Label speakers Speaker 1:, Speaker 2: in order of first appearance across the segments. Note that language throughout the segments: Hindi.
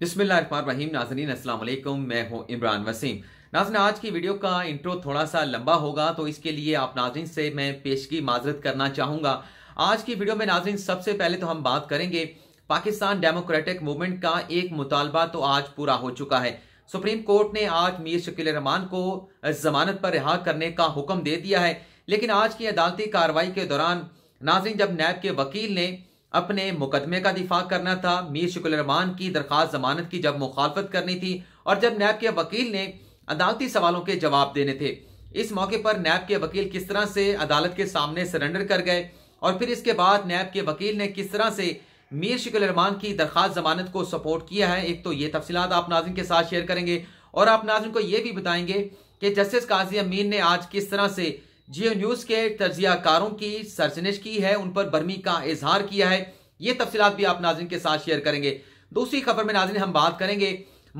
Speaker 1: बिस्मिल्लाम नाजरीन असलम मैं हूं इमरान वसीम नाजन आज की वीडियो का इंट्रो थोड़ा सा लंबा होगा तो इसके लिए आप नाजरीन से मैं पेशगी माजरत करना चाहूँगा आज की वीडियो में नाजरीन सबसे पहले तो हम बात करेंगे पाकिस्तान डेमोक्रेटिक मूवमेंट का एक मुतालबा तो आज पूरा हो चुका है सुप्रीम कोर्ट ने आज मीर शकील रहमान को जमानत पर रिहा करने का हुक्म दे दिया है लेकिन आज की अदालती कार्रवाई के दौरान नाजरीन जब नैब के वकील ने अपने मुकदमे का दिफा करना था मीर शिकुलरमान की दरख्वास्त जमानत की जब मुखालफत करनी थी और जब नैब के वकील ने अदालती सवालों के जवाब देने थे इस मौके पर नैब के वकील किस तरह से अदालत के सामने सरेंडर कर गए और फिर इसके बाद नैब के वकील ने किस तरह से मीर शिकुल रहमान की दरख्वास्त जमानत को सपोर्ट किया है एक तो ये तफसीत आप नाजिम के साथ शेयर करेंगे और आप नाजिम को ये भी बताएंगे कि जस्टिस काजी अमीन ने आज किस तरह से जियो न्यूज के कारों की सरजनिश की है उन पर बर्मी का इजहार किया है ये तफसीत भी आप नाजिन के साथ शेयर करेंगे दूसरी खबर में नाजिन हम बात करेंगे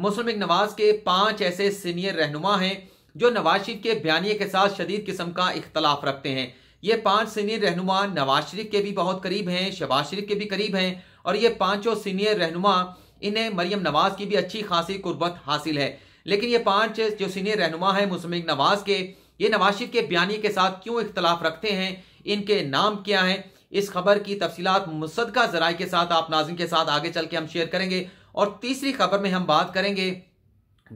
Speaker 1: मुस्लिम नवाज के पांच ऐसे सीनियर रहनुमा हैं जो नवाज शरीफ के बयानी के साथ शदीद किस्म का इख्तलाफ रखते हैं ये पांच सीनियर रहनुमा नवाज शरीफ के भी बहुत करीब हैं शहबाज शरीफ के भी करीब हैं और ये पांचों सीनियर रहनुमा इन्हें मरियम नवाज की भी अच्छी खासी कुर्बत हासिल है लेकिन ये पांच जो सीनियर रहनुमा हैं मुस्लिम नवाज के ये नवाज के बयानी के साथ क्यों इख्तलाफ रखते हैं इनके नाम क्या हैं इस खबर की तफसीत मुसदका जराए के साथ आप नाजिम के साथ आगे चल के हम शेयर करेंगे और तीसरी खबर में हम बात करेंगे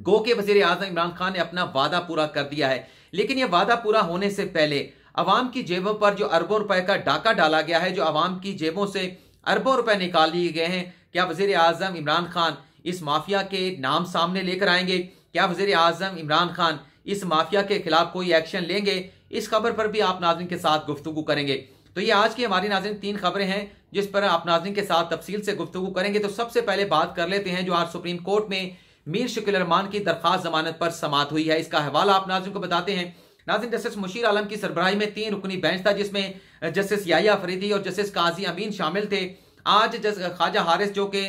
Speaker 1: गो के वजीर आजम इमरान खान ने अपना वादा पूरा कर दिया है लेकिन यह वादा पूरा होने से पहले अवाम की जेबों पर जो अरबों रुपए का डाका डाला गया है जो अवाम की जेबों से अरबों रुपए निकाल लिए गए हैं क्या वजीर आजम इमरान खान इस माफिया के नाम सामने लेकर आएंगे क्या वजीर आजम इमरान खान इस माफिया के खिलाफ कोई एक्शन लेंगे इस खबर पर भी आप नाजन के साथ गुफ्तु करेंगे तो ये आज की हमारी नाजरन तीन खबरें हैं जिस पर आप नाजरन के साथ तफसील से गुफ्तु करेंगे तो सबसे पहले बात कर लेते हैं जो आज सुप्रीम कोर्ट में मीर रमान की दरख्वास्त जमानत पर समात हुई है इसका हवाला आप नाजरन को बताते हैं नाजिन जस्टिस मुशीर आलम की सरबराही में तीन रुकनी बेंच था जिसमें जस्टिस याया फरीदी और जस्टिस काजी अमीन शामिल थे आज जस ख्वाजा हारिस जो कि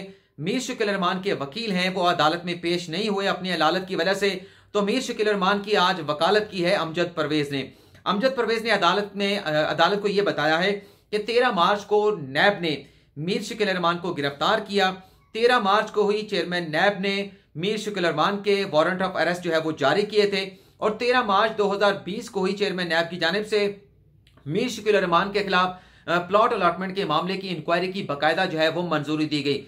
Speaker 1: मीर शकील रमान के वकील हैं वो अदालत में पेश नहीं हुए अपनी अदालत की वजह से तो मीर शकील अरमान की आज वकालत की है अमजद परवेज ने अमजद परवेज ने अदालत में अदालत को यह बताया है कि तेरह मार्च को नैब ने मीर शकील अरमान को गिरफ्तार किया तेरह मार्च को हुई चेयरमैन नैब ने मीर शकील अरमान के वारंट ऑफ अरेस्ट जो है वो जारी किए थे और तेरह मार्च 2020 को हुई चेयरमैन नैब की जानब से मीर शकील रहमान के खिलाफ प्लॉट अलाटमेंट के मामले की इंक्वायरी की बाकायदा जो है वो मंजूरी दी गई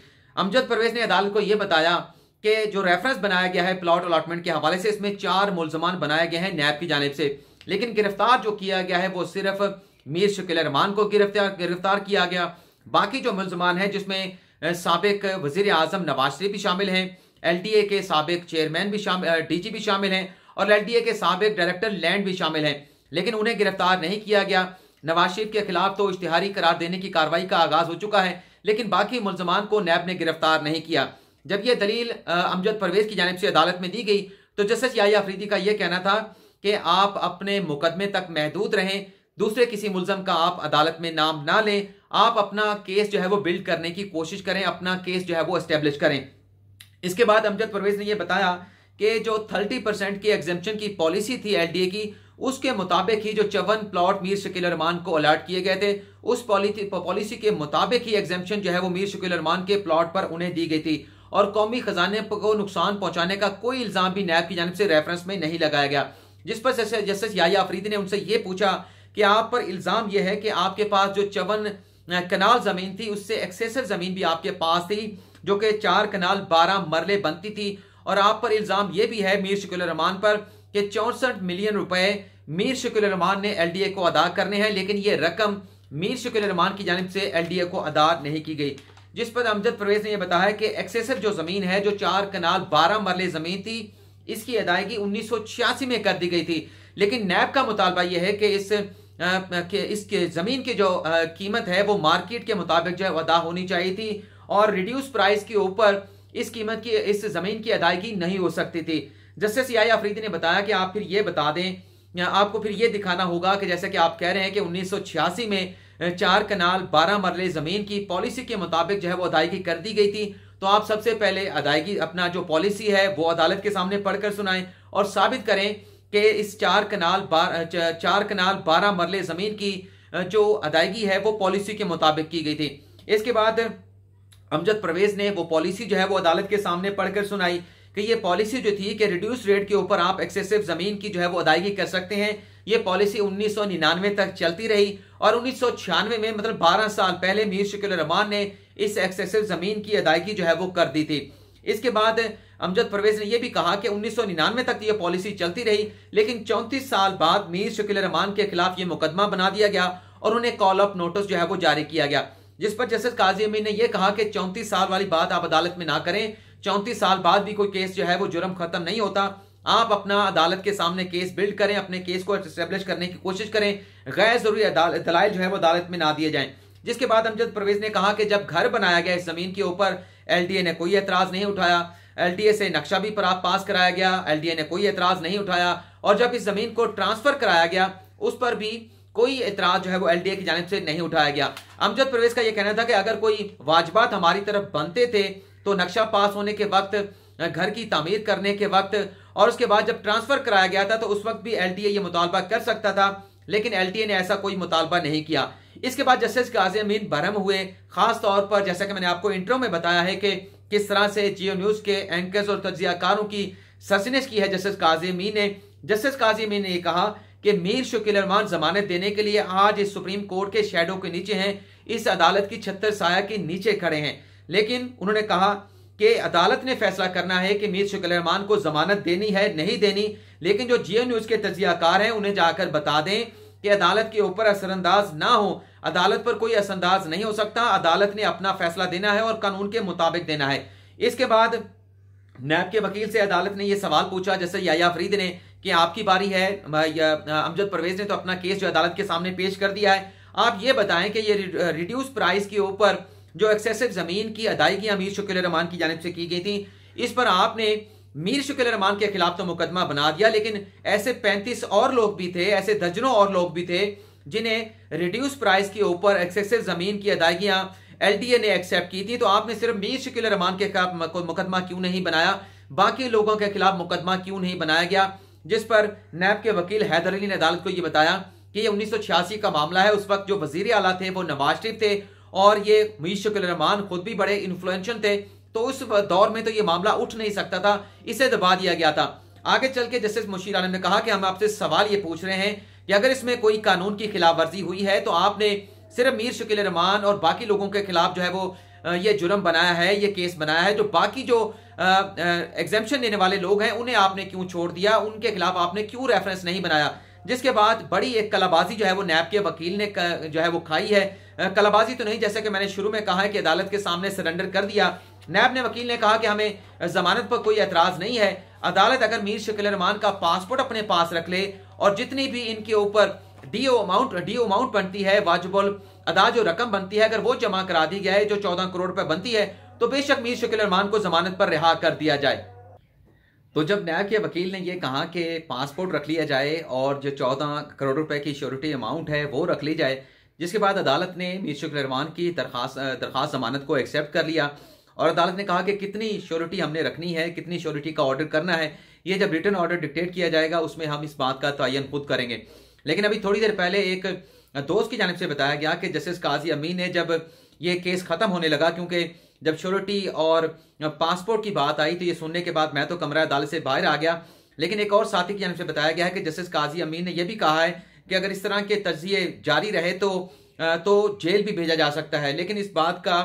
Speaker 1: अमजद परवेज ने अदालत को यह बताया के जो रेफरेंस बनाया गया है प्लॉट अलाटमेंट के हवाले से इसमें चार मुलजमान बनाए गए हैं नैब की जानब से लेकिन गिरफ्तार जो किया गया है वो सिर्फ मीर शकील रहमान को गिरफ्तार गिरफ्तार किया गया बाकी जो मुलजमान है जिसमें सबक वजीर अजम नवाज शरीफ भी शामिल हैं एल टी ए के सबक चेयरमैन भी डी जी भी शामिल हैं और एल टी ए के सबक डायरेक्टर लैंड भी शामिल हैं लेकिन उन्हें गिरफ्तार नहीं किया गया नवाज शरीफ के खिलाफ तो इश्तहारी करार देने की कार्रवाई का आगाज हो चुका है लेकिन बाकी मुलजमान को नैब ने गिरफ्तार नहीं किया जब यह दलील अमजद परवेज की जानब से अदालत में दी गई तो जस्टिस याही अफरीदी का यह कहना था कि आप अपने मुकदमे तक महदूद रहें दूसरे किसी मुलजम का आप अदालत में नाम ना लें आप अपना केस जो है वो बिल्ड करने की कोशिश करें अपना केस जो है वो इस्टेब्लिश करें इसके बाद अमजद परवेज ने यह बताया कि जो थर्टी परसेंट की एग्जेपन की पॉलिसी थी एल डी ए की उसके मुताबिक ही जो चवन प्लॉट मीर शकील रमान को अलर्ट किए गए थे उस पॉलिसी के मुताबिक ही एग्जेपन जो है वो मीर शकील रमान के प्लॉट पर उन्हें दी गई थी और कौमी खजाने को नुकसान पहुंचाने का कोई इल्ज़ाम भी नैब की जानब से रेफरेंस में नहीं लगाया गया जिस पर जस्टिस याया आफरीदी ने उनसे ये पूछा कि आप पर इल्ज़ाम यह है कि आपके पास जो चवन कनाल ज़मीन थी उससे एक्सेसर ज़मीन भी आपके पास थी जो कि चार कनाल बारह मरले बनती थी और आप पर इल्ज़ाम यह भी है मीर शिकुल रहमान पर कि चौंसठ मिलियन रुपए मीर शिकुल रहमान ने एलडीए को अदा करने हैं लेकिन ये रकम मीर शिकुल रहमान की जानब से एलडीए को अदा नहीं की गई जिस पर अमजद परवेज ने यह बताया कि एक्सेसिव जो जमीन है जो चार कनाल बारह मरले जमीन थी इसकी अदायगी उन्नीस में कर दी गई थी लेकिन नैब का मुतालबा यह है कि इस कि इसके ज़मीन की जो कीमत है वो मार्केट के मुताबिक जो है अदा होनी चाहिए थी और रिड्यूस प्राइस के ऊपर इस कीमत की इस ज़मीन की अदायगी नहीं हो सकती थी जस्टिस आई अफरीदी ने बताया कि आप फिर ये बता दें आपको फिर ये दिखाना होगा कि जैसे कि आप कह रहे हैं कि उन्नीस में चार कनाल बारह मरले जमीन की पॉलिसी के मुताबिक जो है वो अदायगी कर दी गई थी तो आप सबसे पहले अदायगी अपना जो पॉलिसी है वो अदालत के सामने पढ़कर सुनाएं और साबित करें कि इस चार कनाल बार चार कनाल बारह मरले जमीन की जो अदायगी है वो पॉलिसी के मुताबिक की गई थी इसके बाद अमजद परवेज ने वो पॉलिसी जो है वो अदालत के सामने पढ़कर सुनाई कि ये पॉलिसी जो थी कि रिड्यूस रेट के ऊपर आप एक्सेसिव जमीन की जो है वो अदायगी कर सकते हैं ये पॉलिसी उन्नीस तक चलती रही और उन्नीस में मतलब 12 साल पहले मीर शकील रहमान ने इस एक्सेसिव जमीन की अदायगी जो है वो कर दी थी इसके बाद अमजद परवेज ने यह भी कहा कि उन्नीस तक तो यह पॉलिसी चलती रही लेकिन चौंतीस साल बाद मीर शकील रहमान के खिलाफ ये मुकदमा बना दिया गया और उन्हें कॉल अप नोटिस जो है वो जारी किया गया जिस पर जस्टिस काजी अमीन ने यह कहा कि चौंतीस साल वाली बात आप अदालत में ना करें चौंतीस साल बाद भी कोई केस जो है वो जुर्म खत्म नहीं होता आप अपना अदालत के सामने केस बिल्ड करें अपने केस को इस्टेब्लिश करने की कोशिश करें गैर जरूरी दलाइल जो है वो अदालत में ना दिए जाएं जिसके बाद अमजद परवेज ने कहा कि जब घर बनाया गया इस जमीन के ऊपर एलडीए ने कोई एतराज नहीं उठाया एलडीए से नक्शा भी प्राप्त पास कराया गया एलडीए ने कोई एतराज नहीं उठाया और जब इस जमीन को ट्रांसफर कराया गया उस पर भी कोई एतराज जो है वो एलडीए की जानब से नहीं उठाया गया अमजद परवेज का यह कहना था कि अगर कोई वाजबात हमारी तरफ बनते थे तो नक्शा पास होने के वक्त घर की तमीर करने के वक्त और उसके बाद जब ट्रांसफर कराया गया था तो उस वक्त भी एल टी ये मुतालबा कर सकता था लेकिन एल टी ए ने ऐसा कोई मुतालबा नहीं किया इसके बाद जस्टिस गाजी अमीन भरम हुए खास तौर पर जैसा कि मैंने आपको इंटरव्यू में बताया है कि किस तरह से जियो न्यूज के एंकर्स और तजियाकारों की सरसनिश की है जस्टिस काजी अमीन ने जस्टिस काजी अमीन ने यह कहा कि मीर शुकिलरमान जमानत देने के लिए आज इस सुप्रीम कोर्ट के शेडो के नीचे हैं इस अदालत की छत्तर साया के नीचे खड़े हैं लेकिन उन्होंने कहा कि अदालत ने फैसला करना है कि मीर रहमान को जमानत देनी है नहीं देनी लेकिन जो जियो न्यूज़ के तजियाकार हैं उन्हें जाकर बता दें कि अदालत के ऊपर असरअंदाज ना हो अदालत पर कोई असरअंदाज नहीं हो सकता अदालत ने अपना फैसला देना है और कानून के मुताबिक देना है इसके बाद नैब के वकील से अदालत ने यह सवाल पूछा जैसे याया फरीद ने कि आपकी बारी है अमजद परवेज ने तो अपना केस जो अदालत के सामने पेश कर दिया है आप ये बताएं कि ये रिड्यूस प्राइस के ऊपर जो एक्सेसिव जमीन की अदायगी अमीर शकील रहमान की जानब से की गई थी इस पर आपने मीर शकील रहमान के खिलाफ तो मुकदमा बना दिया लेकिन ऐसे पैंतीस और लोग भी थे ऐसे दर्जनों और लोग भी थे जिन्हें रिड्यूस प्राइस के ऊपर एक्सेसिव जमीन की अदायगियां एलडीए ने एक्सेप्ट की थी तो आपने सिर्फ मीर शकील रहमान के खिलाफ मुकदमा क्यों नहीं बनाया बाकी लोगों के खिलाफ मुकदमा क्यों नहीं बनाया गया जिस पर नैब के वकील हैदर अली ने अदालत को यह बताया कि यह उन्नीस का मामला है उस वक्त जो वजीर आला थे वो नवाज शरीफ थे और ये मीशक रहमान खुद भी बड़े इन्फ्लुएंशल थे तो उस दौर में तो ये मामला उठ नहीं सकता था इसे दबा दिया गया था आगे चल के जस्टिस मुशीर आलम ने कहा कि हम आपसे सवाल ये पूछ रहे हैं कि अगर इसमें कोई कानून की खिलाफ वर्जी हुई है तो आपने सिर्फ मीर शकील रहमान और बाकी लोगों के खिलाफ जो है वो ये जुर्म बनाया है ये केस बनाया है जो बाकी जो एग्जामेशन देने वाले लोग हैं उन्हें आपने क्यों छोड़ दिया उनके खिलाफ आपने क्यों रेफरेंस नहीं बनाया जिसके बाद बड़ी एक कलाबाजी जो है वो नैब के वकील ने जो है वो खाई है कलाबाजी तो नहीं जैसे कि मैंने शुरू में कहा है कि अदालत के सामने सरेंडर कर दिया नैब ने वकील ने कहा कि हमें जमानत पर कोई एतराज नहीं है अदालत अगर मीर शकील रहमान का पासपोर्ट अपने पास रख ले और जितनी भी इनके ऊपर डीओ अमाउंट डीओ अमाउंट बनती है वाजबल अदा जो रकम बनती है अगर वो जमा करा दी गया है जो चौदह करोड़ रुपए बनती है तो बेशक मीर शकील रहमान को जमानत पर रिहा कर दिया जाए तो जब न्याय के वकील ने यह कहा कि पासपोर्ट रख लिया जाए और जो चौदह करोड़ रुपए की श्योरिटी अमाउंट है वो रख ली जाए जिसके बाद अदालत ने मीर शुक्ल रहमान की दरखास्त दरखास्त जमानत को एक्सेप्ट कर लिया और अदालत ने कहा कि कितनी श्योरिटी हमने रखनी है कितनी श्योरिटी का ऑर्डर करना है ये जब रिटर्न ऑर्डर डिक्टेट किया जाएगा उसमें हम इस बात का तयन खुद करेंगे लेकिन अभी थोड़ी देर पहले एक दोस्त की जानब से बताया गया कि जस्टिस काजी अमीन ने जब ये केस ख़त्म होने लगा क्योंकि जब श्योरिटी और पासपोर्ट की बात आई तो ये सुनने के बाद मैं तो कमरा अदालत से बाहर आ गया लेकिन एक और साथी की जानब से बताया गया है कि जस्टिस काजी अमीन ने यह भी कहा है कि अगर इस तरह के तजिए जारी रहे तो तो जेल भी भेजा जा सकता है लेकिन इस बात का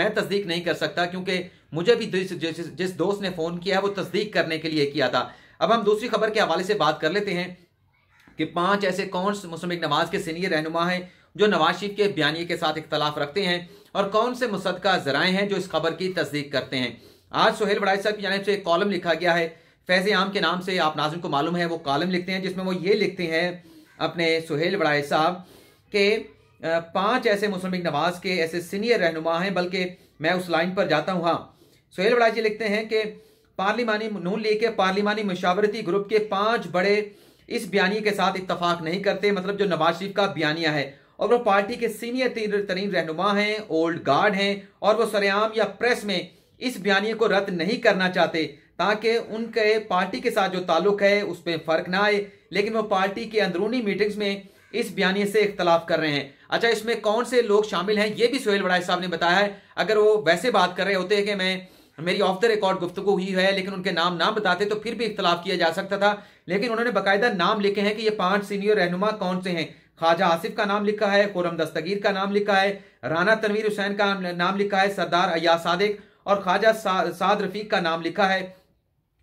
Speaker 1: मैं तस्दीक नहीं कर सकता क्योंकि मुझे भी जिस जिस दोस्त ने फ़ोन किया है वो तस्दीक करने के लिए किया था अब हम दूसरी खबर के हवाले से बात कर लेते हैं कि पांच ऐसे कौन मुस्लिम नवाज के सीनियर रहनुमा हैं जो नवाज शरीफ के बयानी के साथ इख्तलाफ रखते हैं और कौन से मुसदका जराए हैं जो इस खबर की तस्दीक करते हैं आज सुहेल बड़ाई साहब की जानब से एक कॉलम लिखा गया है फैज़ आम के नाम से आप नाजिम को मालूम है वो कॉलम लिखते हैं जिसमें वो ये लिखते हैं अपने सुहेल बड़ाई साहब के पांच ऐसे मुस्लिम नवाज के ऐसे सीनियर रहनुमा हैं बल्कि मैं उस लाइन पर जाता हूँ हाँ सुहेल बड़ाई जी लिखते हैं कि पार्लिमानी नून लीग के पार्लिमानी मशावरती ग्रुप के पांच बड़े इस बयानी के साथ इतफाक नहीं करते मतलब जो नवाज शरीफ का बयानिया है और वो पार्टी के सीनियर तरीन रहनुमा हैं ओल्ड गार्ड हैं और वो सरेआम या प्रेस में इस बयानी को रद्द नहीं करना चाहते ताकि उनके पार्टी के साथ जो ताल्लुक है उस पर फर्क ना आए लेकिन वो पार्टी के अंदरूनी मीटिंग्स में इस बयानी से इख्तलाफ कर रहे हैं अच्छा इसमें कौन से लोग शामिल हैं ये भी सोहेल बड़ाई साहब ने बताया है अगर वो वैसे बात कर रहे होते हैं कि मैं मेरी ऑफ द रिकॉर्ड गुफ्तु हुई है लेकिन उनके नाम ना बताते तो फिर भी इख्तलाफ किया जा सकता था लेकिन उन्होंने बाकायदा नाम लिखे हैं कि ये पांच सीनियर रहनुमा कौन से हैं ख्वाजा आसिफ का नाम लिखा है कोरम दस्तगीर का नाम लिखा है राना तनवीर हुसैन का नाम लिखा है सरदार अया सादिक और ख्वाजा साद रफीक का नाम लिखा है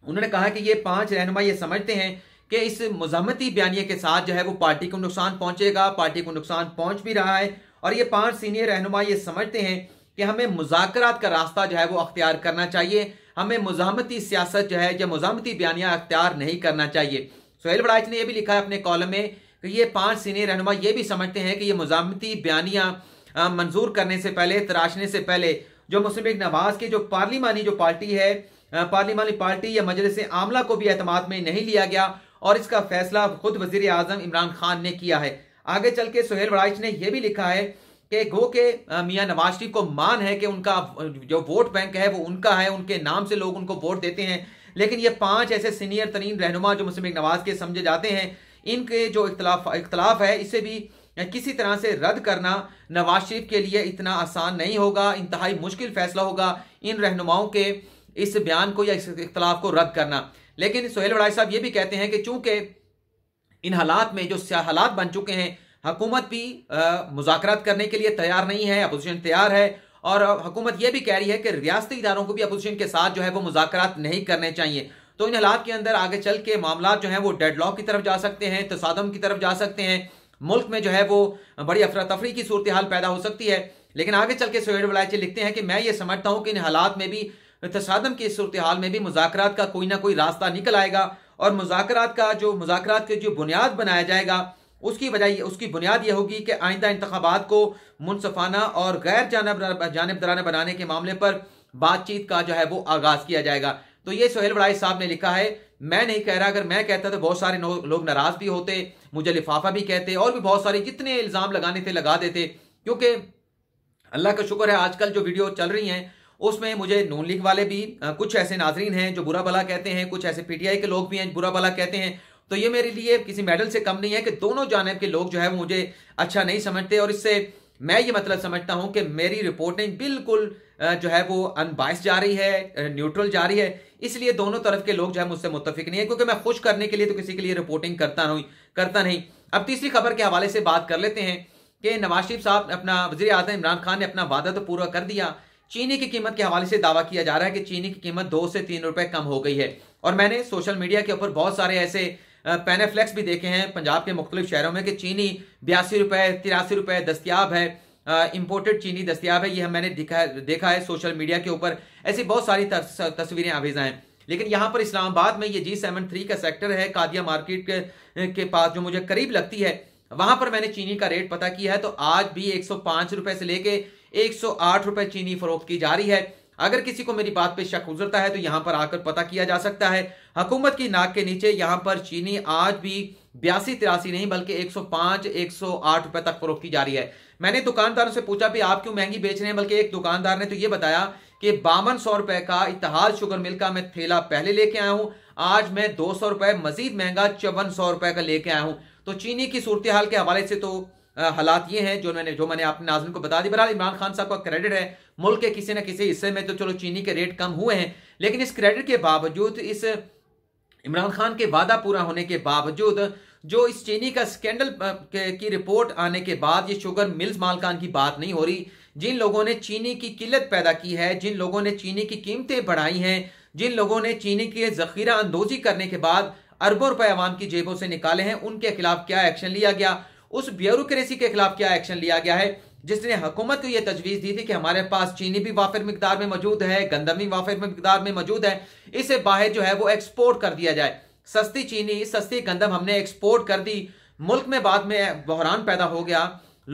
Speaker 1: उन्होंने कहा कि ये पांच रहनुमा ये समझते हैं कि इस मजामती बयानी के साथ जो है वो पार्टी को नुकसान पहुंचेगा पार्टी को नुकसान पहुंच भी रहा है और ये पांच सीनियर रहनुमा ये समझते हैं कि हमें मुजाकरात का रास्ता जो है वो अख्तियार करना चाहिए हमें मजामती सियासत जो है या मजामती बयानियाँ अख्तियार नहीं करना चाहिए सोहेल बड़ाच ने यह भी लिखा है अपने कॉलम में कि ये पांच सीनियर रहनुमा ये भी समझते हैं कि ये मजामती बयानिया मंजूर करने से पहले तराशने से पहले जो मुस्लिम नवाज की जो पार्लिमानी जो पार्टी है पार्लिमानी पार्टी या मजलिस आमला को भी अहतमाद में नहीं लिया गया और इसका फैसला खुद वजीर आजम इमरान खान ने किया है आगे चल के सुहेल वड़ाइच ने यह भी लिखा है कि गो के मियाँ नवाज शरीफ को मान है कि उनका जो वोट बैंक है वो उनका है उनके नाम से लोग उनको वोट देते हैं लेकिन ये पांच ऐसे सीनियर तरीन रहनुमा जो मुस्लिम नवाज के समझे जाते हैं इनके जो इख्तलाफ इख्तलाफ है इसे भी किसी तरह से रद्द करना नवाज शरीफ के लिए इतना आसान नहीं होगा इंतहाई मुश्किल फैसला होगा इन रहनुमाओं के इस बयान को या इस इख्तलाफ को रद्द करना लेकिन सोहेल वड़ाई साहब ये भी कहते हैं कि चूंकि इन हालात में जो हालात बन चुके हैं हुकूमत भी मुजाकर करने के लिए तैयार नहीं है अपोजिशन तैयार है और हुकूमत यह भी कह रही है कि रियासती इदारों को भी अपोजिशन के साथ जो है वो मुजाकर नहीं करने चाहिए तो इन हालात के अंदर आगे चल के मामला जो है वो डेडलॉक की तरफ जा सकते हैं तसादम की तरफ जा सकते हैं मुल्क में जो है वो बड़ी अफरा तफरी की सूरत हाल पैदा हो सकती है लेकिन आगे चल के सोहेल वलायचे लिखते हैं कि मैं ये समझता हूं कि इन हालात में भी तसादम की सूरत हाल में भी मुजाकर का कोई ना कोई रास्ता निकल आएगा और मुजाकर का जो मुजाकर के जो बुनियाद बनाया जाएगा उसकी वजह उसकी बुनियाद यह होगी कि आइंदा इंतबात को मुनफाना और गैर जानब जानबदाराना बनाने के मामले पर बातचीत का जो है वो आगाज किया जाएगा तो ये सोहेल बड़ाई साहब ने लिखा है मैं नहीं कह रहा अगर मैं कहता तो बहुत सारे लोग नाराज भी होते मुझे लिफाफा भी कहते और भी बहुत सारे जितने इल्जाम लगाने थे लगा देते क्योंकि अल्लाह का शुक्र है आजकल जो वीडियो चल रही हैं उसमें मुझे नून लीग वाले भी कुछ ऐसे नाजरीन हैं जो बुरा भला कहते हैं कुछ ऐसे पीटीआई के लोग भी हैं बुरा भला कहते हैं तो ये मेरे लिए किसी मेडल से कम नहीं है कि दोनों जानब के लोग जो है वो मुझे अच्छा नहीं समझते और इससे मैं ये मतलब समझता हूँ कि मेरी रिपोर्टिंग बिल्कुल जो है वो अनबाइस जा रही है न्यूट्रल जा रही है इसलिए दोनों तरफ के लोग जो है मुझसे मुतफिक नहीं है क्योंकि मैं खुश करने के लिए तो किसी के लिए रिपोर्टिंग करता नहीं करता नहीं अब तीसरी खबर के हवाले से बात कर लेते हैं कि नवाज शरीफ साहब अपना वजी अजम इमरान खान ने अपना वादा तो पूरा कर दिया चीनी की कीमत के हवाले से दावा किया जा रहा है कि चीनी की कीमत दो से तीन रुपए कम हो गई है और मैंने सोशल मीडिया के ऊपर बहुत सारे ऐसे पैनाफ्लेक्स भी देखे हैं पंजाब के मुख्तलिफ शहरों में कि चीनी बयासी रुपए तिरासी रुपए दस्तियाब है इम्पोर्टेड चीनी दस्तियाब है यह मैंने दिखा देखा है सोशल मीडिया के ऊपर ऐसी बहुत सारी तस्वीरें आवेजा हैं लेकिन यहाँ पर इस्लामाबाद में ये जी सेवन थ्री का सेक्टर है कादिया मार्केट के, के पास जो मुझे करीब लगती है वहां पर मैंने चीनी का रेट पता किया है तो आज भी एक सौ पांच रुपए से लेके एक सौ चीनी फरोख्त की जा रही है अगर किसी को मेरी बात पे शक गुजरता है तो यहाँ पर आकर पता किया जा सकता है हुकूमत की नाक के नीचे यहाँ पर चीनी आज भी बयासी तिरासी नहीं बल्कि 105 108 रुपए तक फरोख की जा रही है मैंने दुकानदारों से पूछा भी आप क्यों महंगी बेच रहे हैं बल्कि एक दुकानदार ने तो ये बताया कि बावन सौ रुपए का इतिहाद शुगर मिल का मैं थैला पहले लेके आया हूं आज मैं दो सौ रुपए मजीद महंगा चौवन सौ रुपए का लेके आया हूं तो चीनी की सूरत हाल के हवाले से तो हालात ये हैं जो मैंने जो मैंने आपने नाजन को बता दी बहरहाल इमरान खान साहब का क्रेडिट है मुल्क के किसी न किसी हिस्से में तो चलो चीनी के रेट कम हुए हैं लेकिन इस क्रेडिट के बावजूद इस इमरान खान के वादा पूरा होने के बावजूद जो इस चीनी का स्कैंडल की रिपोर्ट आने के बाद ये शुगर मिल्स मालकान की बात नहीं हो रही जिन लोगों ने चीनी की किल्लत पैदा की है जिन लोगों ने चीनी की कीमतें बढ़ाई हैं जिन लोगों ने चीनी की जखीरा अंदोजी करने के बाद अरबों रुपए अवाम की जेबों से निकाले हैं उनके खिलाफ क्या एक्शन लिया गया उस ब्यूरोक्रेसी के खिलाफ क्या एक्शन लिया गया है जिसने हुकूमत को यह तजवीज दी थी कि हमारे पास चीनी भी वाफिर मकदार में मौजूद है गंदम भी वाफिर मकदार में मौजूद है इसे बाहर जो है वो एक्सपोर्ट कर दिया जाए सस्ती चीनी सस्ती गंदम हमने एक्सपोर्ट कर दी मुल्क में बाद में बहरान पैदा हो गया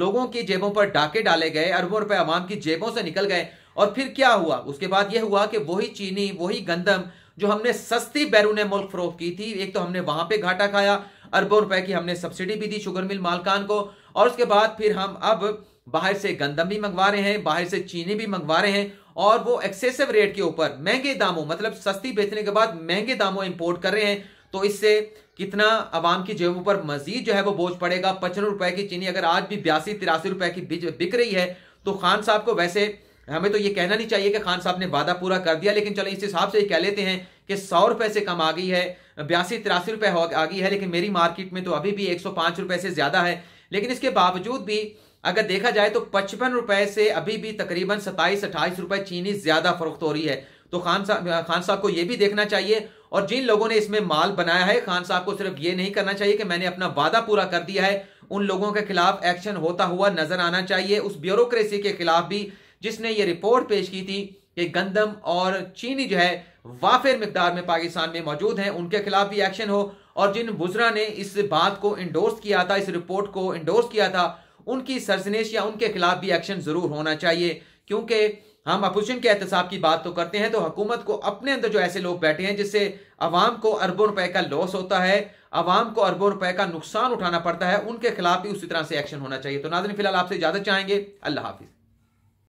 Speaker 1: लोगों की जेबों पर डाके डाले गए अरबों रुपए अवाम की जेबों से निकल गए और फिर क्या हुआ उसके बाद यह हुआ कि वही चीनी वही गंदम जो हमने सस्ती बैरून मुल्क फरोख की थी एक तो हमने वहां पे घाटा खाया अरबों रुपए की हमने सब्सिडी भी दी शुगर मिल मालकान को और उसके बाद फिर हम अब बाहर से गंदम भी मंगवा रहे हैं बाहर से चीनी भी मंगवा रहे हैं और वो एक्सेसिव रेट के ऊपर महंगे दामों मतलब सस्ती बेचने के बाद महंगे दामों इंपोर्ट कर रहे हैं तो इससे कितना आवाम की जेबों पर मजीद जो है वो बोझ पड़ेगा पचपन रुपए की चीनी अगर आज भी बयासी तिरासी रुपए की बिक रही है तो खान साहब को वैसे हमें तो ये कहना नहीं चाहिए कि खान साहब ने वादा पूरा कर दिया लेकिन चलो इस हिसाब से कह लेते हैं कि सौ रुपए से कम आ गई है बयासी तिरासी रुपए आ गई है लेकिन मेरी मार्केट में तो अभी भी एक सौ पांच रुपए से ज्यादा है लेकिन इसके बावजूद भी अगर देखा जाए तो पचपन रुपए से अभी भी तकरीबन सताईस अट्ठाईस रुपए चीनी ज्यादा फरोख्त हो रही है तो खान साहब खान साहब को यह भी देखना चाहिए और जिन लोगों ने इसमें माल बनाया है खान साहब को सिर्फ ये नहीं करना चाहिए कि मैंने अपना वादा पूरा कर दिया है उन लोगों के खिलाफ एक्शन होता हुआ नजर आना चाहिए उस ब्यूरोक्रेसी के खिलाफ भी जिसने ये रिपोर्ट पेश की थी कि गंदम और चीनी जो है वाफिर मकदार में पाकिस्तान में मौजूद हैं उनके खिलाफ भी एक्शन हो और जिन बुजरा ने इस बात को इंडोर्स किया था इस रिपोर्ट को इंडोर्स किया था उनकी सरजनेश या उनके खिलाफ भी एक्शन ज़रूर होना चाहिए क्योंकि हम अपोजिशन के एहतसाब की बात तो करते हैं तो हुकूमत को अपने अंदर जो ऐसे लोग बैठे हैं जिससे अवाम को अरबों रुपए का लॉस होता है अवाम को अरबों रुपए का नुकसान उठाना पड़ता है उनके खिलाफ भी उसी तरह से एक्शन होना चाहिए तो नाजन फिलहाल आपसे इजाजत चाहेंगे अल्लाह हाफिज़